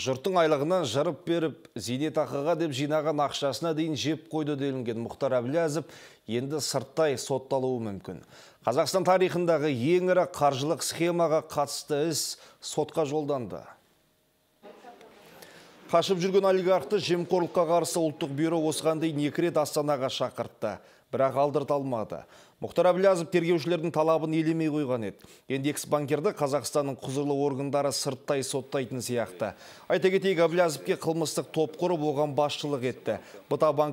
Жұрттың айлығынан жарып беріп, ақыға деп жинаған ақшасына дейін жеп қойды делінген Мұхтар Әбіләзіп енді сырттай сотталуы мүмкін. Қазақстан тарихындағы ең ірі қаржылық схемаға қатысты іс сотқа жолданды. Қашып жүрген олигархты жемқорлыққа қарсы ұлттық бюро осыған дейін екі рет Астанаға шақыртты, бірақ алдырта алмады. Мұхтар Әблязов тергеушілердің талабын елемей қойған еді. Енді экс банкерді Қазақстанның құзырлы органдары сырттай соттайтын сияқты. Айта кетейік аблязовке қылмыстық топ құрып оған басшылық етті. Бұта банкінің